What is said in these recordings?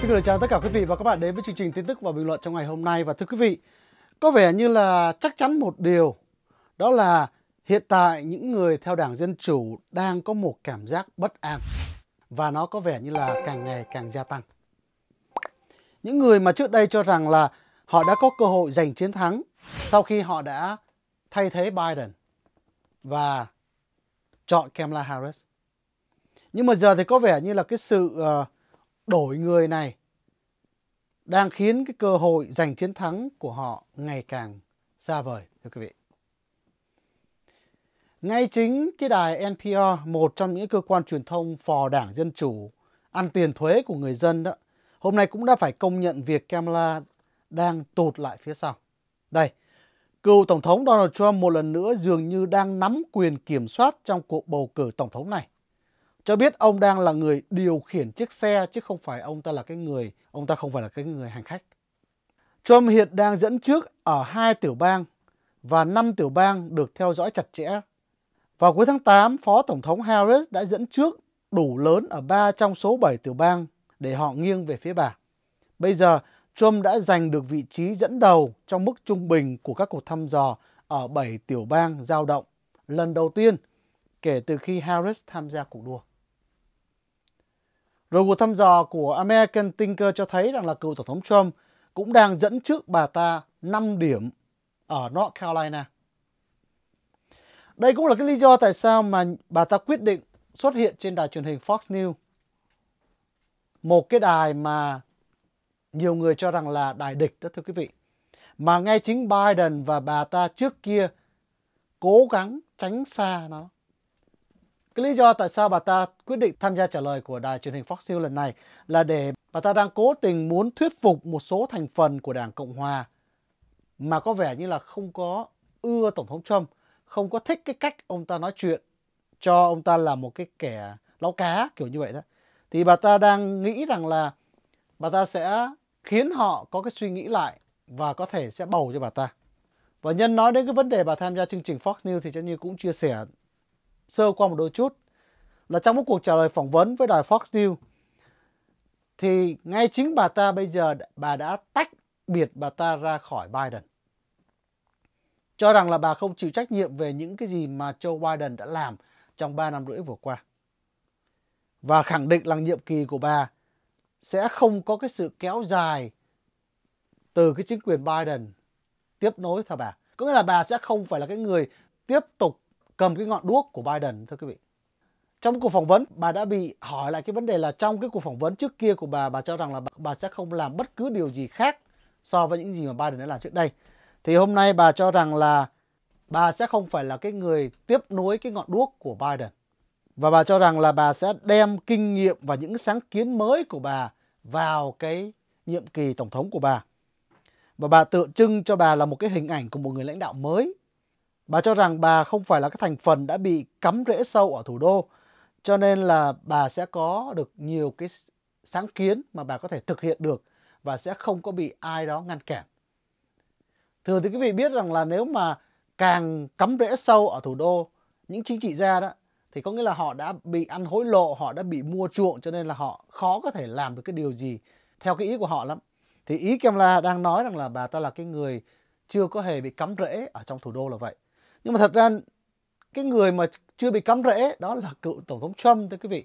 Xin gửi chào tất cả quý vị và các bạn đến với chương trình tin tức và bình luận trong ngày hôm nay và thưa quý vị, có vẻ như là chắc chắn một điều đó là hiện tại những người theo Đảng Dân Chủ đang có một cảm giác bất an và nó có vẻ như là càng ngày càng gia tăng. Những người mà trước đây cho rằng là họ đã có cơ hội giành chiến thắng sau khi họ đã thay thế Biden và chọn Kamala Harris. Nhưng mà giờ thì có vẻ như là cái sự uh, đổi người này đang khiến cái cơ hội giành chiến thắng của họ ngày càng xa vời thưa quý vị. Ngay chính cái đài NPR, một trong những cơ quan truyền thông phò đảng Dân Chủ, ăn tiền thuế của người dân đó, hôm nay cũng đã phải công nhận việc Kamala đang tụt lại phía sau. Đây, cựu Tổng thống Donald Trump một lần nữa dường như đang nắm quyền kiểm soát trong cuộc bầu cử Tổng thống này cho biết ông đang là người điều khiển chiếc xe chứ không phải ông ta là cái người ông ta không phải là cái người hành khách. Trump hiện đang dẫn trước ở hai tiểu bang và năm tiểu bang được theo dõi chặt chẽ. Vào cuối tháng 8, Phó Tổng thống Harris đã dẫn trước đủ lớn ở 3 trong số 7 tiểu bang để họ nghiêng về phía bà. Bây giờ, Trump đã giành được vị trí dẫn đầu trong mức trung bình của các cuộc thăm dò ở 7 tiểu bang giao động lần đầu tiên kể từ khi Harris tham gia cuộc đua. Rồi cuộc thăm dò của American Thinker cho thấy rằng là cựu Tổng thống Trump cũng đang dẫn trước bà ta 5 điểm ở North Carolina. Đây cũng là cái lý do tại sao mà bà ta quyết định xuất hiện trên đài truyền hình Fox News. Một cái đài mà nhiều người cho rằng là đài địch đó thưa quý vị. Mà ngay chính Biden và bà ta trước kia cố gắng tránh xa nó. Cái lý do tại sao bà ta quyết định tham gia trả lời của đài truyền hình Fox News lần này là để bà ta đang cố tình muốn thuyết phục một số thành phần của Đảng Cộng Hòa mà có vẻ như là không có ưa Tổng thống Trump, không có thích cái cách ông ta nói chuyện cho ông ta là một cái kẻ lão cá kiểu như vậy đó. Thì bà ta đang nghĩ rằng là bà ta sẽ khiến họ có cái suy nghĩ lại và có thể sẽ bầu cho bà ta. Và Nhân nói đến cái vấn đề bà tham gia chương trình Fox News thì chắc như cũng chia sẻ sơ qua một đôi chút là trong một cuộc trả lời phỏng vấn với đài Fox News thì ngay chính bà ta bây giờ bà đã tách biệt bà ta ra khỏi Biden. Cho rằng là bà không chịu trách nhiệm về những cái gì mà Joe Biden đã làm trong 3 năm rưỡi vừa qua. Và khẳng định là nhiệm kỳ của bà sẽ không có cái sự kéo dài từ cái chính quyền Biden tiếp nối theo bà. Có nghĩa là bà sẽ không phải là cái người tiếp tục cầm cái ngọn đuốc của Biden thưa quý vị. Trong cuộc phỏng vấn, bà đã bị hỏi lại cái vấn đề là trong cái cuộc phỏng vấn trước kia của bà, bà cho rằng là bà sẽ không làm bất cứ điều gì khác so với những gì mà Biden đã làm trước đây. Thì hôm nay bà cho rằng là bà sẽ không phải là cái người tiếp nối cái ngọn đuốc của Biden. Và bà cho rằng là bà sẽ đem kinh nghiệm và những sáng kiến mới của bà vào cái nhiệm kỳ tổng thống của bà. Và bà tượng trưng cho bà là một cái hình ảnh của một người lãnh đạo mới Bà cho rằng bà không phải là cái thành phần đã bị cắm rễ sâu ở thủ đô, cho nên là bà sẽ có được nhiều cái sáng kiến mà bà có thể thực hiện được và sẽ không có bị ai đó ngăn cản. Thường thì quý vị biết rằng là nếu mà càng cắm rễ sâu ở thủ đô, những chính trị gia đó thì có nghĩa là họ đã bị ăn hối lộ, họ đã bị mua chuộng cho nên là họ khó có thể làm được cái điều gì theo cái ý của họ lắm. Thì ý Kamala đang nói rằng là bà ta là cái người chưa có hề bị cắm rễ ở trong thủ đô là vậy nhưng mà thật ra cái người mà chưa bị cắm rễ đó là cựu tổng thống Trump thưa quý vị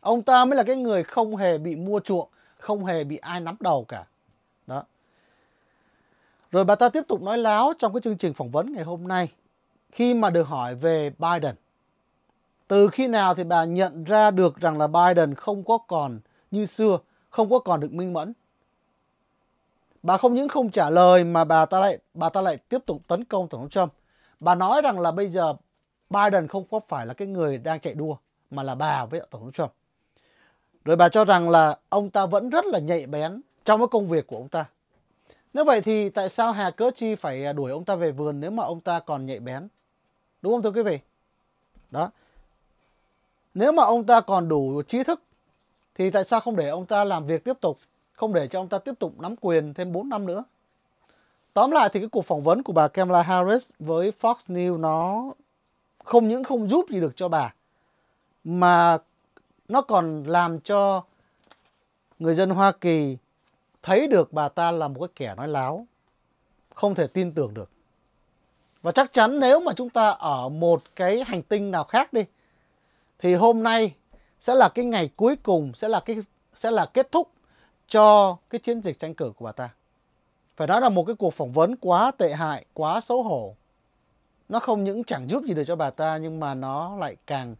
ông ta mới là cái người không hề bị mua chuộng không hề bị ai nắm đầu cả đó rồi bà ta tiếp tục nói láo trong cái chương trình phỏng vấn ngày hôm nay khi mà được hỏi về Biden từ khi nào thì bà nhận ra được rằng là Biden không có còn như xưa không có còn được minh mẫn Bà không những không trả lời mà bà ta lại bà ta lại tiếp tục tấn công Tổng thống Trump. Bà nói rằng là bây giờ Biden không có phải là cái người đang chạy đua mà là bà với Tổng thống Trump. Rồi bà cho rằng là ông ta vẫn rất là nhạy bén trong cái công việc của ông ta. Nếu vậy thì tại sao Hà Cớ Chi phải đuổi ông ta về vườn nếu mà ông ta còn nhạy bén? Đúng không thưa quý vị? Đó. Nếu mà ông ta còn đủ trí thức thì tại sao không để ông ta làm việc tiếp tục không để cho ông ta tiếp tục nắm quyền thêm 4 năm nữa. Tóm lại thì cái cuộc phỏng vấn của bà Kamala Harris với Fox News nó không những không giúp gì được cho bà mà nó còn làm cho người dân Hoa Kỳ thấy được bà ta là một cái kẻ nói láo, không thể tin tưởng được. Và chắc chắn nếu mà chúng ta ở một cái hành tinh nào khác đi thì hôm nay sẽ là cái ngày cuối cùng, sẽ là cái sẽ là kết thúc cho cái chiến dịch tranh cử của bà ta. Phải nói là một cái cuộc phỏng vấn quá tệ hại, quá xấu hổ. Nó không những chẳng giúp gì được cho bà ta nhưng mà nó lại càng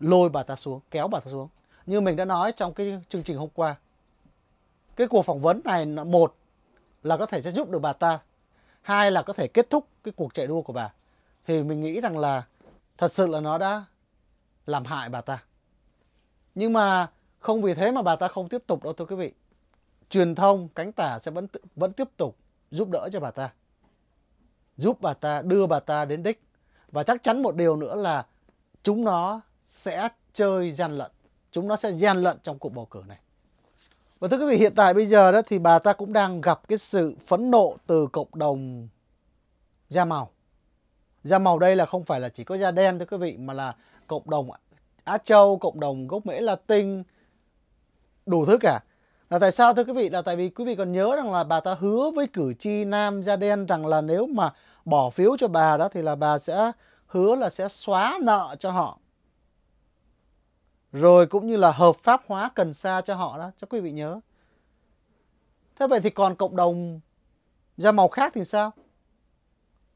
lôi bà ta xuống, kéo bà ta xuống. Như mình đã nói trong cái chương trình hôm qua. Cái cuộc phỏng vấn này một là có thể sẽ giúp được bà ta. Hai là có thể kết thúc cái cuộc chạy đua của bà. Thì mình nghĩ rằng là thật sự là nó đã làm hại bà ta. Nhưng mà không vì thế mà bà ta không tiếp tục đâu thưa quý vị truyền thông cánh tả sẽ vẫn vẫn tiếp tục giúp đỡ cho bà ta giúp bà ta đưa bà ta đến đích và chắc chắn một điều nữa là chúng nó sẽ chơi gian lận chúng nó sẽ gian lận trong cuộc bầu cử này và thưa quý vị hiện tại bây giờ đó thì bà ta cũng đang gặp cái sự phẫn nộ từ cộng đồng da màu da màu đây là không phải là chỉ có da đen thưa quý vị mà là cộng đồng Á Châu cộng đồng gốc Mỹ Latin đủ thứ cả là tại sao thưa quý vị? Là tại vì quý vị còn nhớ rằng là bà ta hứa với cử tri Nam da đen rằng là nếu mà bỏ phiếu cho bà đó thì là bà sẽ hứa là sẽ xóa nợ cho họ. Rồi cũng như là hợp pháp hóa cần sa cho họ đó, cho quý vị nhớ. Thế vậy thì còn cộng đồng da màu khác thì sao?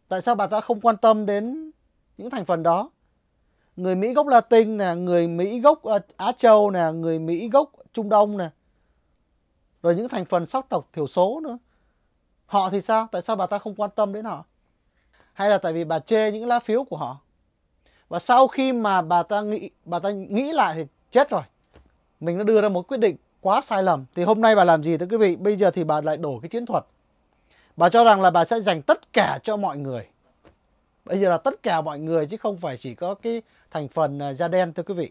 Tại sao bà ta không quan tâm đến những thành phần đó? Người Mỹ gốc Latin nè, người Mỹ gốc à, Á Châu nè, người Mỹ gốc Trung Đông nè, rồi những thành phần sắc tộc thiểu số nữa họ thì sao tại sao bà ta không quan tâm đến họ hay là tại vì bà chê những lá phiếu của họ và sau khi mà bà ta nghĩ bà ta nghĩ lại thì chết rồi mình đã đưa ra một quyết định quá sai lầm thì hôm nay bà làm gì thưa quý vị bây giờ thì bà lại đổi cái chiến thuật bà cho rằng là bà sẽ dành tất cả cho mọi người bây giờ là tất cả mọi người chứ không phải chỉ có cái thành phần à, da đen thưa quý vị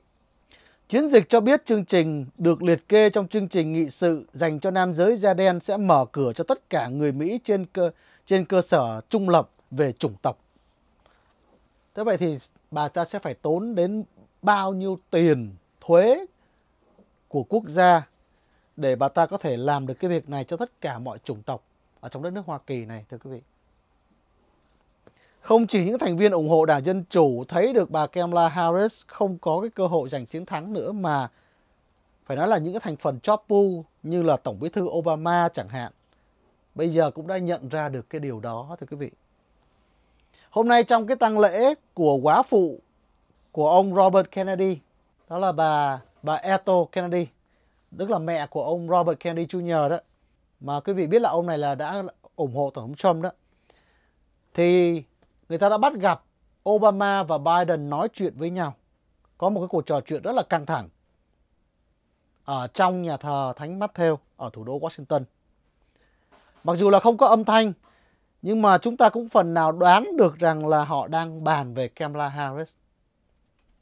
Chiến dịch cho biết chương trình được liệt kê trong chương trình nghị sự dành cho nam giới da đen sẽ mở cửa cho tất cả người Mỹ trên cơ trên cơ sở trung lập về chủng tộc. Thế vậy thì bà ta sẽ phải tốn đến bao nhiêu tiền thuế của quốc gia để bà ta có thể làm được cái việc này cho tất cả mọi chủng tộc ở trong đất nước Hoa Kỳ này thưa quý vị. Không chỉ những thành viên ủng hộ đảng Dân Chủ thấy được bà Kamala Harris không có cái cơ hội giành chiến thắng nữa mà phải nói là những cái thành phần chóp pu như là Tổng bí thư Obama chẳng hạn bây giờ cũng đã nhận ra được cái điều đó thưa quý vị. Hôm nay trong cái tang lễ của quá phụ của ông Robert Kennedy đó là bà bà Ethel Kennedy tức là mẹ của ông Robert Kennedy Jr. đó mà quý vị biết là ông này là đã ủng hộ Tổng thống Trump đó thì người ta đã bắt gặp Obama và Biden nói chuyện với nhau. Có một cái cuộc trò chuyện rất là căng thẳng ở trong nhà thờ Thánh Matthew ở thủ đô Washington. Mặc dù là không có âm thanh, nhưng mà chúng ta cũng phần nào đoán được rằng là họ đang bàn về Kamala Harris.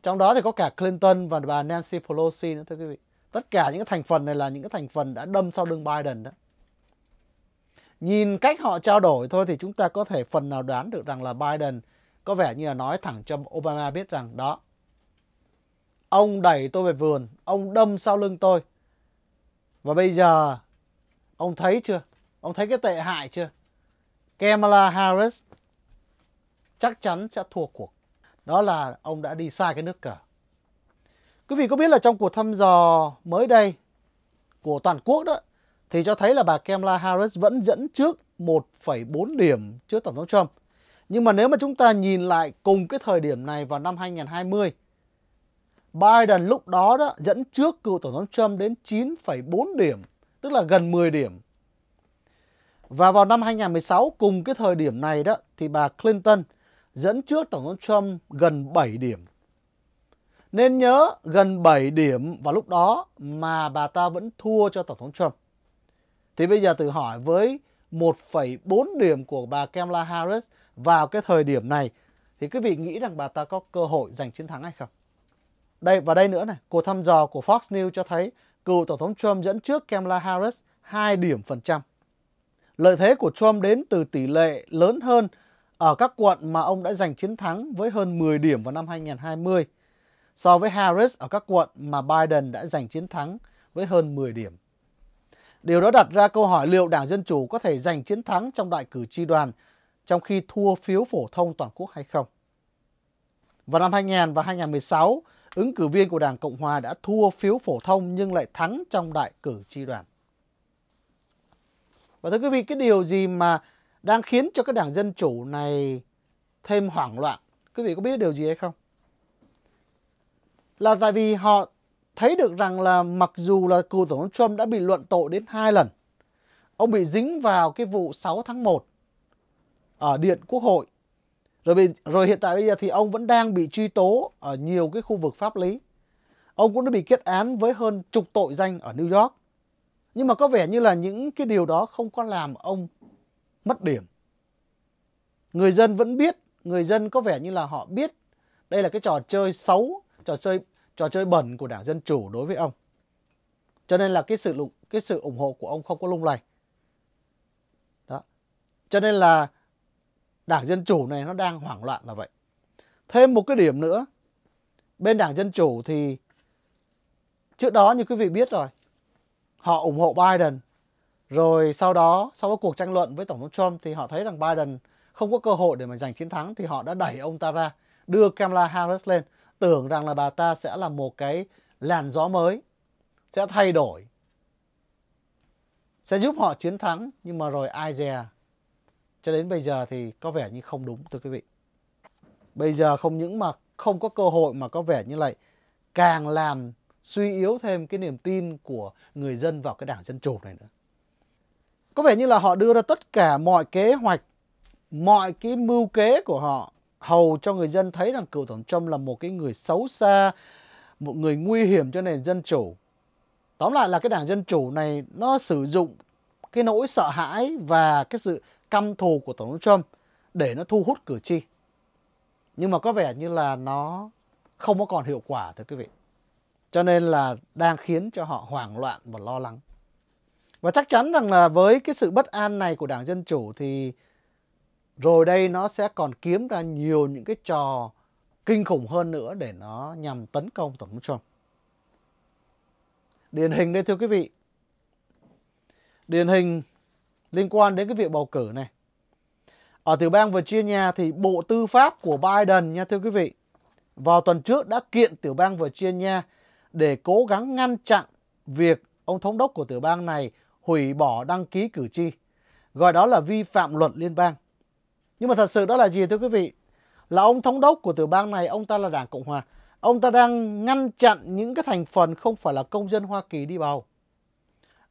Trong đó thì có cả Clinton và bà Nancy Pelosi nữa thưa quý vị. Tất cả những cái thành phần này là những cái thành phần đã đâm sau lưng Biden đó nhìn cách họ trao đổi thôi thì chúng ta có thể phần nào đoán được rằng là Biden có vẻ như là nói thẳng cho Obama biết rằng đó ông đẩy tôi về vườn ông đâm sau lưng tôi và bây giờ ông thấy chưa ông thấy cái tệ hại chưa Kamala Harris chắc chắn sẽ thua cuộc đó là ông đã đi sai cái nước cờ quý vị có biết là trong cuộc thăm dò mới đây của toàn quốc đó thì cho thấy là bà Kamala Harris vẫn dẫn trước 1,4 điểm trước Tổng thống Trump. Nhưng mà nếu mà chúng ta nhìn lại cùng cái thời điểm này vào năm 2020, Biden lúc đó đó dẫn trước cựu Tổng thống Trump đến 9,4 điểm, tức là gần 10 điểm. Và vào năm 2016 cùng cái thời điểm này đó thì bà Clinton dẫn trước Tổng thống Trump gần 7 điểm. Nên nhớ gần 7 điểm vào lúc đó mà bà ta vẫn thua cho Tổng thống Trump. Thì bây giờ tự hỏi với 1,4 điểm của bà Kamala Harris vào cái thời điểm này thì quý vị nghĩ rằng bà ta có cơ hội giành chiến thắng hay không? Đây và đây nữa này, cuộc thăm dò của Fox News cho thấy cựu tổng thống Trump dẫn trước Kamala Harris 2 điểm phần trăm. Lợi thế của Trump đến từ tỷ lệ lớn hơn ở các quận mà ông đã giành chiến thắng với hơn 10 điểm vào năm 2020 so với Harris ở các quận mà Biden đã giành chiến thắng với hơn 10 điểm. Điều đó đặt ra câu hỏi liệu Đảng Dân Chủ có thể giành chiến thắng trong đại cử tri đoàn trong khi thua phiếu phổ thông toàn quốc hay không. Vào năm 2000 và 2016, ứng cử viên của Đảng Cộng Hòa đã thua phiếu phổ thông nhưng lại thắng trong đại cử tri đoàn. Và thưa quý vị, cái điều gì mà đang khiến cho cái Đảng Dân Chủ này thêm hoảng loạn? Quý vị có biết điều gì hay không? Là tại vì họ thấy được rằng là mặc dù là cựu tổng thống Trump đã bị luận tội đến hai lần, ông bị dính vào cái vụ 6 tháng 1 ở Điện Quốc hội. Rồi, bị, rồi hiện tại bây giờ thì ông vẫn đang bị truy tố ở nhiều cái khu vực pháp lý. Ông cũng đã bị kết án với hơn chục tội danh ở New York. Nhưng mà có vẻ như là những cái điều đó không có làm ông mất điểm. Người dân vẫn biết, người dân có vẻ như là họ biết đây là cái trò chơi xấu, trò chơi trò chơi bẩn của đảng Dân Chủ đối với ông. Cho nên là cái sự cái sự ủng hộ của ông không có lung lay. Đó. Cho nên là đảng Dân Chủ này nó đang hoảng loạn là vậy. Thêm một cái điểm nữa, bên đảng Dân Chủ thì trước đó như quý vị biết rồi, họ ủng hộ Biden. Rồi sau đó, sau cái cuộc tranh luận với Tổng thống Trump thì họ thấy rằng Biden không có cơ hội để mà giành chiến thắng thì họ đã đẩy ông ta ra, đưa Kamala Harris lên tưởng rằng là bà ta sẽ là một cái làn gió mới, sẽ thay đổi, sẽ giúp họ chiến thắng. Nhưng mà rồi ai dè, cho đến bây giờ thì có vẻ như không đúng thưa quý vị. Bây giờ không những mà không có cơ hội mà có vẻ như lại càng làm suy yếu thêm cái niềm tin của người dân vào cái đảng Dân Chủ này nữa. Có vẻ như là họ đưa ra tất cả mọi kế hoạch, mọi cái mưu kế của họ hầu cho người dân thấy rằng cựu tổng Trump là một cái người xấu xa, một người nguy hiểm cho nền dân chủ. Tóm lại là cái đảng dân chủ này nó sử dụng cái nỗi sợ hãi và cái sự căm thù của tổng thống Trump để nó thu hút cử tri. Nhưng mà có vẻ như là nó không có còn hiệu quả thưa quý vị. Cho nên là đang khiến cho họ hoảng loạn và lo lắng. Và chắc chắn rằng là với cái sự bất an này của Đảng Dân Chủ thì rồi đây nó sẽ còn kiếm ra nhiều những cái trò kinh khủng hơn nữa để nó nhằm tấn công Tổng thống Trump. Điển hình đây thưa quý vị. Điển hình liên quan đến cái việc bầu cử này. Ở tiểu bang Virginia thì Bộ Tư pháp của Biden nha thưa quý vị. Vào tuần trước đã kiện tiểu bang Virginia để cố gắng ngăn chặn việc ông thống đốc của tiểu bang này hủy bỏ đăng ký cử tri. Gọi đó là vi phạm luật liên bang. Nhưng mà thật sự đó là gì thưa quý vị? Là ông thống đốc của tiểu bang này, ông ta là Đảng Cộng Hòa. Ông ta đang ngăn chặn những cái thành phần không phải là công dân Hoa Kỳ đi bầu.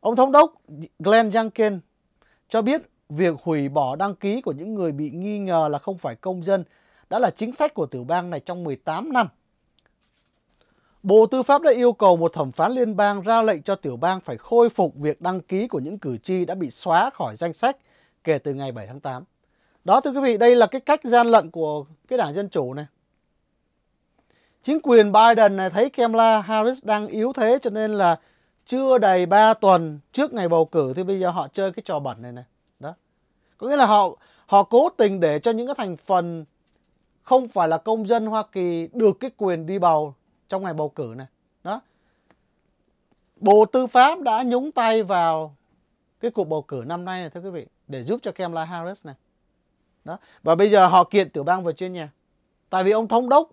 Ông thống đốc Glenn Youngkin cho biết việc hủy bỏ đăng ký của những người bị nghi ngờ là không phải công dân đã là chính sách của tiểu bang này trong 18 năm. Bộ Tư pháp đã yêu cầu một thẩm phán liên bang ra lệnh cho tiểu bang phải khôi phục việc đăng ký của những cử tri đã bị xóa khỏi danh sách kể từ ngày 7 tháng 8. Đó thưa quý vị, đây là cái cách gian lận của cái đảng Dân Chủ này. Chính quyền Biden này thấy Kamala Harris đang yếu thế cho nên là chưa đầy 3 tuần trước ngày bầu cử thì bây giờ họ chơi cái trò bẩn này này. Đó. Có nghĩa là họ họ cố tình để cho những cái thành phần không phải là công dân Hoa Kỳ được cái quyền đi bầu trong ngày bầu cử này. Đó. Bộ Tư pháp đã nhúng tay vào cái cuộc bầu cử năm nay này thưa quý vị để giúp cho Kamala Harris này đó và bây giờ họ kiện tiểu bang Virginia tại vì ông thống đốc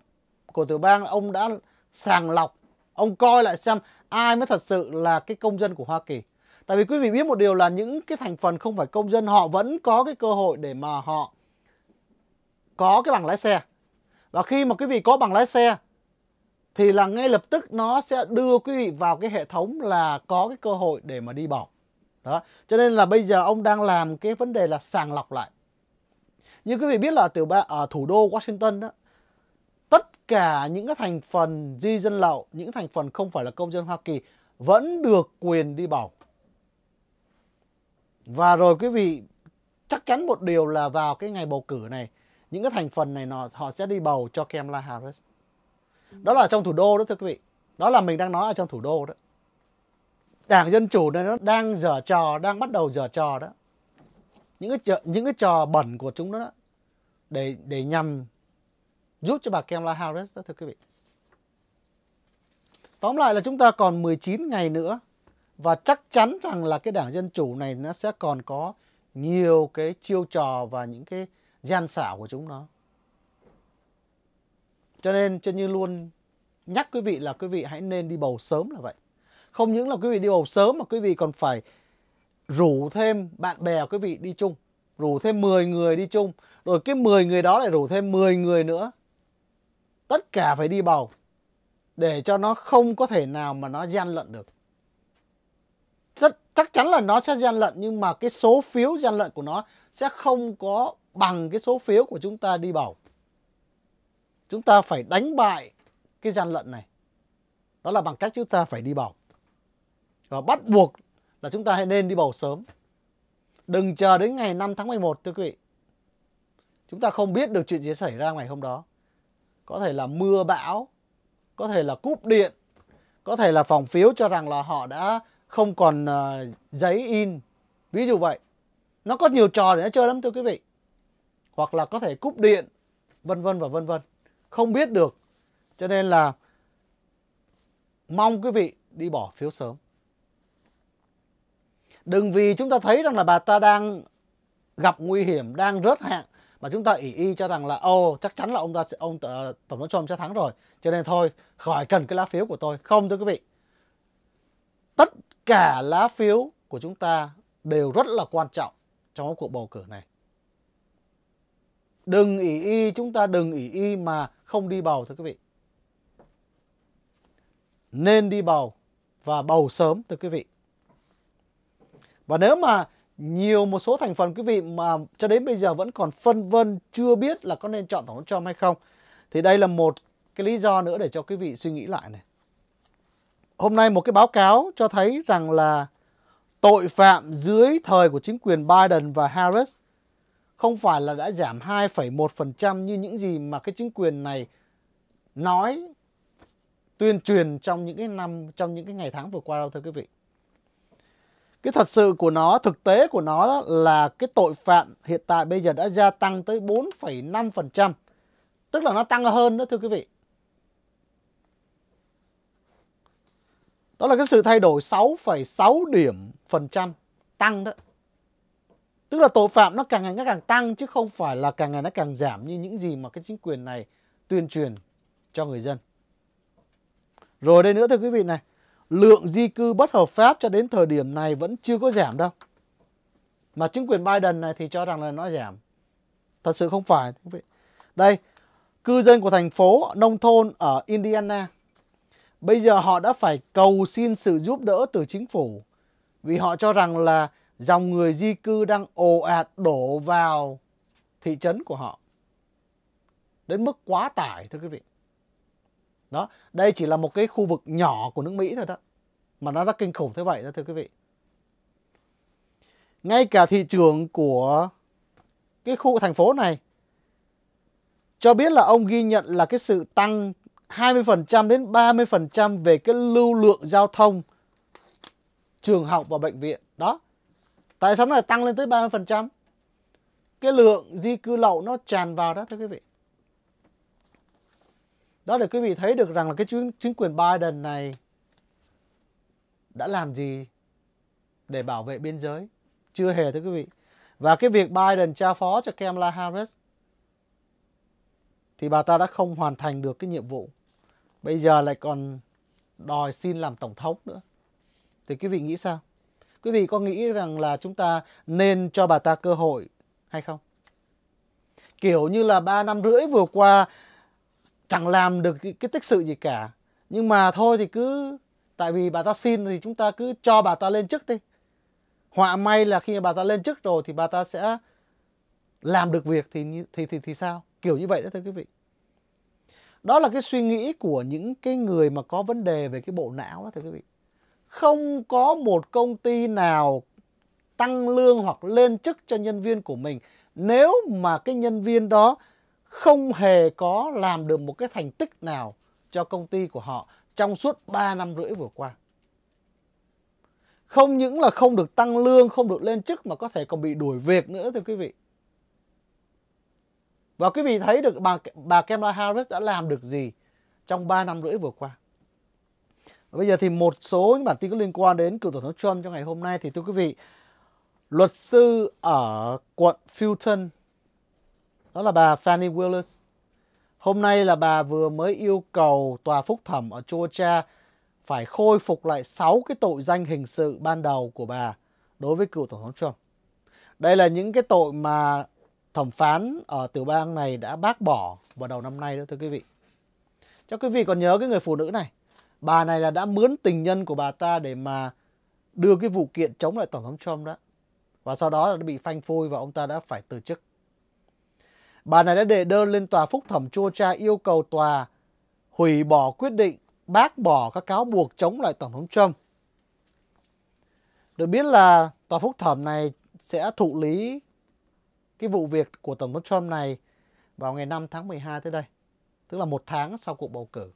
của tiểu bang ông đã sàng lọc ông coi lại xem ai mới thật sự là cái công dân của Hoa Kỳ tại vì quý vị biết một điều là những cái thành phần không phải công dân họ vẫn có cái cơ hội để mà họ có cái bằng lái xe và khi mà quý vị có bằng lái xe thì là ngay lập tức nó sẽ đưa quý vị vào cái hệ thống là có cái cơ hội để mà đi bỏ đó cho nên là bây giờ ông đang làm cái vấn đề là sàng lọc lại như quý vị biết là từ bang ở thủ đô Washington đó tất cả những cái thành phần di dân lậu những thành phần không phải là công dân Hoa Kỳ vẫn được quyền đi bầu và rồi quý vị chắc chắn một điều là vào cái ngày bầu cử này những cái thành phần này nó họ sẽ đi bầu cho Kamala Harris đó là trong thủ đô đó thưa quý vị đó là mình đang nói ở trong thủ đô đó đảng dân chủ này nó đang dở trò đang bắt đầu dở trò đó những cái trò, những cái trò bẩn của chúng nó đó để để nhằm giúp cho bà Kamala Harris đó thưa quý vị. Tóm lại là chúng ta còn 19 ngày nữa và chắc chắn rằng là cái đảng dân chủ này nó sẽ còn có nhiều cái chiêu trò và những cái gian xảo của chúng nó. Cho nên chân như luôn nhắc quý vị là quý vị hãy nên đi bầu sớm là vậy. Không những là quý vị đi bầu sớm mà quý vị còn phải rủ thêm bạn bè của quý vị đi chung rủ thêm 10 người đi chung rồi cái 10 người đó lại rủ thêm 10 người nữa tất cả phải đi bầu để cho nó không có thể nào mà nó gian lận được rất chắc chắn là nó sẽ gian lận nhưng mà cái số phiếu gian lận của nó sẽ không có bằng cái số phiếu của chúng ta đi bầu chúng ta phải đánh bại cái gian lận này đó là bằng cách chúng ta phải đi bầu và bắt buộc là chúng ta hãy nên đi bầu sớm. Đừng chờ đến ngày 5 tháng 11 thưa quý vị. Chúng ta không biết được chuyện gì xảy ra ngày hôm đó. Có thể là mưa bão, có thể là cúp điện, có thể là phòng phiếu cho rằng là họ đã không còn uh, giấy in. Ví dụ vậy. Nó có nhiều trò để nó chơi lắm thưa quý vị. Hoặc là có thể cúp điện, vân vân và vân vân. Không biết được. Cho nên là mong quý vị đi bỏ phiếu sớm. Đừng vì chúng ta thấy rằng là bà ta đang gặp nguy hiểm, đang rớt hạng mà chúng ta ỷ y cho rằng là ô chắc chắn là ông ta sẽ ông tổng thống Trump sẽ thắng rồi. Cho nên thôi, khỏi cần cái lá phiếu của tôi. Không thưa quý vị. Tất cả lá phiếu của chúng ta đều rất là quan trọng trong cuộc bầu cử này. Đừng ỷ y, chúng ta đừng ỷ y mà không đi bầu thưa quý vị. Nên đi bầu và bầu sớm thưa quý vị. Và nếu mà nhiều một số thành phần quý vị mà cho đến bây giờ vẫn còn phân vân chưa biết là có nên chọn Tổng thống Trump hay không thì đây là một cái lý do nữa để cho quý vị suy nghĩ lại này. Hôm nay một cái báo cáo cho thấy rằng là tội phạm dưới thời của chính quyền Biden và Harris không phải là đã giảm 2,1% như những gì mà cái chính quyền này nói tuyên truyền trong những cái năm trong những cái ngày tháng vừa qua đâu thưa quý vị cái thật sự của nó thực tế của nó đó là cái tội phạm hiện tại bây giờ đã gia tăng tới 4,5% tức là nó tăng hơn đó thưa quý vị đó là cái sự thay đổi 6,6 điểm phần trăm tăng đó tức là tội phạm nó càng ngày nó càng tăng chứ không phải là càng ngày nó càng giảm như những gì mà cái chính quyền này tuyên truyền cho người dân rồi đây nữa thưa quý vị này lượng di cư bất hợp pháp cho đến thời điểm này vẫn chưa có giảm đâu. Mà chính quyền Biden này thì cho rằng là nó giảm. Thật sự không phải. Đây, cư dân của thành phố nông thôn ở Indiana. Bây giờ họ đã phải cầu xin sự giúp đỡ từ chính phủ. Vì họ cho rằng là dòng người di cư đang ồ ạt đổ vào thị trấn của họ. Đến mức quá tải thưa quý vị đó đây chỉ là một cái khu vực nhỏ của nước mỹ thôi đó mà nó đã kinh khủng thế vậy đó thưa quý vị ngay cả thị trường của cái khu thành phố này cho biết là ông ghi nhận là cái sự tăng 20% đến 30% về cái lưu lượng giao thông trường học và bệnh viện đó tại sao nó lại tăng lên tới 30% cái lượng di cư lậu nó tràn vào đó thưa quý vị đó để quý vị thấy được rằng là cái chính, chính quyền Biden này đã làm gì để bảo vệ biên giới. Chưa hề thưa quý vị. Và cái việc Biden trao phó cho Kamala Harris thì bà ta đã không hoàn thành được cái nhiệm vụ. Bây giờ lại còn đòi xin làm tổng thống nữa. Thì quý vị nghĩ sao? Quý vị có nghĩ rằng là chúng ta nên cho bà ta cơ hội hay không? Kiểu như là 3 năm rưỡi vừa qua chẳng làm được cái, cái tích sự gì cả nhưng mà thôi thì cứ tại vì bà ta xin thì chúng ta cứ cho bà ta lên chức đi họa may là khi bà ta lên chức rồi thì bà ta sẽ làm được việc thì thì thì thì sao kiểu như vậy đó thưa quý vị đó là cái suy nghĩ của những cái người mà có vấn đề về cái bộ não đó thưa quý vị không có một công ty nào tăng lương hoặc lên chức cho nhân viên của mình nếu mà cái nhân viên đó không hề có làm được một cái thành tích nào cho công ty của họ trong suốt 3 năm rưỡi vừa qua. Không những là không được tăng lương, không được lên chức mà có thể còn bị đuổi việc nữa thưa quý vị. Và quý vị thấy được bà, bà Kamala Harris đã làm được gì trong 3 năm rưỡi vừa qua. bây giờ thì một số những bản tin có liên quan đến cựu tổng thống Trump trong ngày hôm nay thì thưa quý vị, luật sư ở quận Fulton đó là bà Fannie Willis. Hôm nay là bà vừa mới yêu cầu tòa phúc thẩm ở Georgia phải khôi phục lại 6 cái tội danh hình sự ban đầu của bà đối với cựu Tổng thống Trump. Đây là những cái tội mà thẩm phán ở tiểu bang này đã bác bỏ vào đầu năm nay đó thưa quý vị. Cho quý vị còn nhớ cái người phụ nữ này. Bà này là đã mướn tình nhân của bà ta để mà đưa cái vụ kiện chống lại Tổng thống Trump đó. Và sau đó là bị phanh phui và ông ta đã phải từ chức. Bà này đã đệ đơn lên tòa phúc thẩm chua cha yêu cầu tòa hủy bỏ quyết định bác bỏ các cáo buộc chống lại Tổng thống Trump. Được biết là tòa phúc thẩm này sẽ thụ lý cái vụ việc của Tổng thống Trump này vào ngày 5 tháng 12 tới đây, tức là một tháng sau cuộc bầu cử.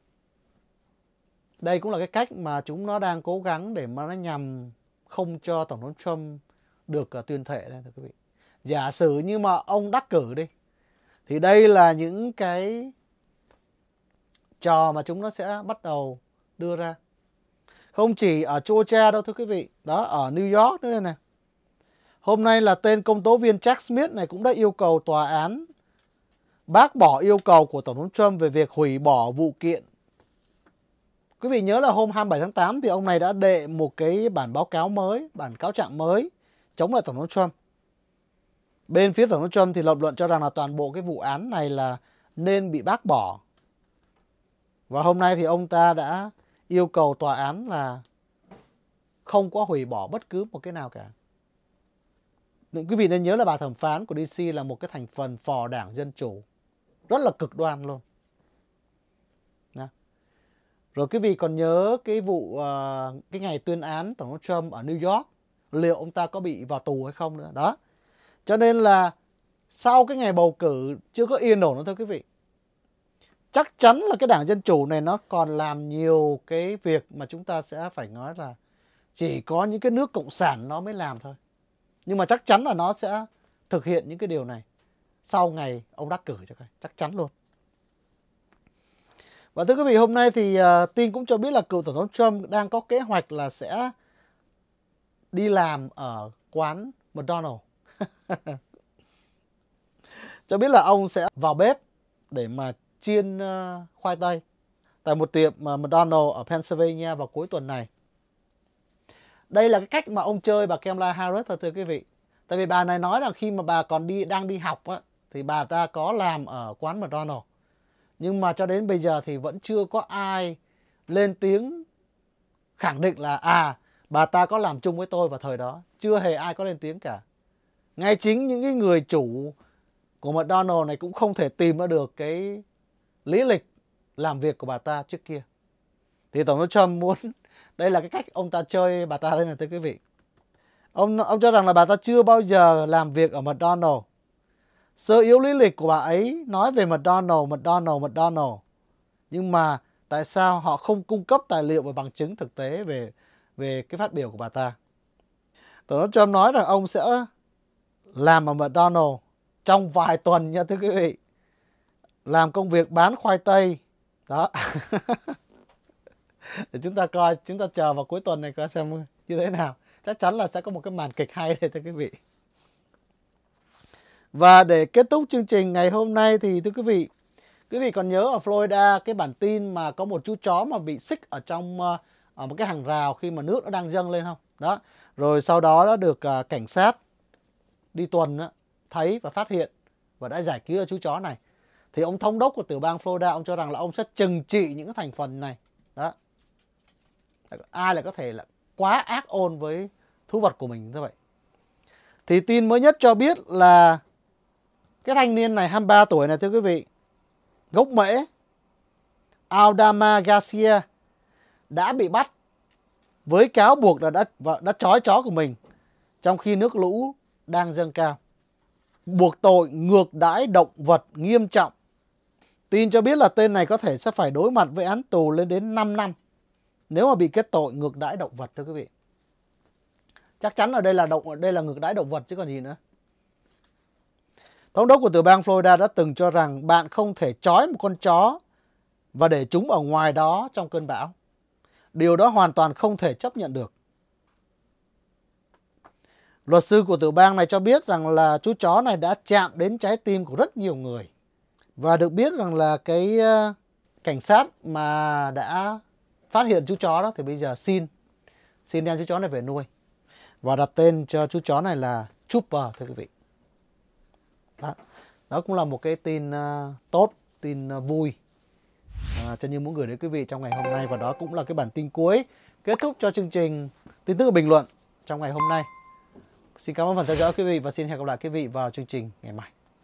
Đây cũng là cái cách mà chúng nó đang cố gắng để mà nó nhằm không cho Tổng thống Trump được à, tuyên thệ đây thưa quý vị. Giả sử như mà ông đắc cử đi, thì đây là những cái trò mà chúng nó sẽ bắt đầu đưa ra không chỉ ở Georgia đâu thưa quý vị đó ở New York nữa đây này hôm nay là tên công tố viên Jack Smith này cũng đã yêu cầu tòa án bác bỏ yêu cầu của Tổng thống Trump về việc hủy bỏ vụ kiện Quý vị nhớ là hôm 27 tháng 8 thì ông này đã đệ một cái bản báo cáo mới, bản cáo trạng mới chống lại Tổng thống Trump. Bên phía Tổng thống Trump thì lập luận cho rằng là toàn bộ cái vụ án này là nên bị bác bỏ. Và hôm nay thì ông ta đã yêu cầu tòa án là không có hủy bỏ bất cứ một cái nào cả. Nên quý vị nên nhớ là bà thẩm phán của DC là một cái thành phần phò đảng Dân Chủ. Rất là cực đoan luôn. Đó. Rồi quý vị còn nhớ cái vụ uh, cái ngày tuyên án Tổng thống Trump ở New York. Liệu ông ta có bị vào tù hay không nữa. Đó cho nên là sau cái ngày bầu cử chưa có yên ổn nữa thưa quý vị. Chắc chắn là cái đảng Dân Chủ này nó còn làm nhiều cái việc mà chúng ta sẽ phải nói là chỉ có những cái nước Cộng sản nó mới làm thôi. Nhưng mà chắc chắn là nó sẽ thực hiện những cái điều này sau ngày ông đắc cử cho coi, chắc chắn luôn. Và thưa quý vị, hôm nay thì uh, tin cũng cho biết là cựu tổng thống Trump đang có kế hoạch là sẽ đi làm ở quán McDonald's cho biết là ông sẽ vào bếp để mà chiên ờ, khoai tây tại một tiệm ờ, McDonald ở Pennsylvania vào cuối tuần này. Đây là cái cách mà ông chơi bà Kamala Harris thôi thưa quý vị. Tại vì bà này nói rằng khi mà bà còn đi đang đi học á, thì bà ta có làm ở quán McDonald. Nhưng mà cho đến bây giờ thì vẫn chưa có ai lên tiếng khẳng định là à bà ta có làm chung với tôi vào thời đó. Chưa hề ai có lên tiếng cả ngay chính những cái người chủ của McDonald này cũng không thể tìm ra được cái lý lịch làm việc của bà ta trước kia. Thì Tổng thống Trump muốn đây là cái cách ông ta chơi bà ta đây này thưa quý vị. Ông ông cho rằng là bà ta chưa bao giờ làm việc ở McDonald. Sơ yếu lý lịch của bà ấy nói về McDonald, McDonald, McDonald. Nhưng mà tại sao họ không cung cấp tài liệu và bằng chứng thực tế về về cái phát biểu của bà ta? Tổng thống Trump nói rằng ông sẽ làm ở McDonald trong vài tuần nha thưa quý vị. Làm công việc bán khoai tây. Đó. Để chúng ta coi, chúng ta chờ vào cuối tuần này coi xem như thế nào. Chắc chắn là sẽ có một cái màn kịch hay đây thưa quý vị. Và để kết thúc chương trình ngày hôm nay thì thưa quý vị, quý vị còn nhớ ở Florida cái bản tin mà có một chú chó mà bị xích ở trong ờ, ở một cái hàng rào khi mà nước nó đang dâng lên không? Đó. Rồi sau đó đã được ờ, cảnh sát đi tuần á, thấy và phát hiện và đã giải cứu chú chó này thì ông thống đốc của tiểu bang Florida ông cho rằng là ông sẽ trừng trị những thành phần này đó ai là có thể là quá ác ôn với thú vật của mình như vậy thì tin mới nhất cho biết là cái thanh niên này 23 tuổi này thưa quý vị gốc mễ Aldama Garcia đã bị bắt với cáo buộc là đã đã trói chó của mình trong khi nước lũ đang dâng cao. Buộc tội ngược đãi động vật nghiêm trọng. Tin cho biết là tên này có thể sẽ phải đối mặt với án tù lên đến 5 năm nếu mà bị kết tội ngược đãi động vật thưa quý vị. Chắc chắn ở đây là động đây là ngược đãi động vật chứ còn gì nữa. Thống đốc của tiểu bang Florida đã từng cho rằng bạn không thể trói một con chó và để chúng ở ngoài đó trong cơn bão. Điều đó hoàn toàn không thể chấp nhận được. Luật sư của tiểu bang này cho biết rằng là chú chó này đã chạm đến trái tim của rất nhiều người. Và được biết rằng là cái ờ, cảnh sát mà đã phát hiện chú chó đó thì bây giờ xin xin đem chú chó này về nuôi. Và đặt tên cho chú chó này là Trooper thưa quý vị. Đó, đó cũng là một cái tin uh, tốt, tin uh, vui à, cho như muốn gửi đến quý vị trong ngày hôm nay và đó cũng là cái bản tin cuối kết thúc cho chương trình tin tức và bình luận trong ngày hôm nay. Xin cảm ơn phần theo dõi quý vị và xin hẹn gặp lại quý vị vào chương trình ngày mai.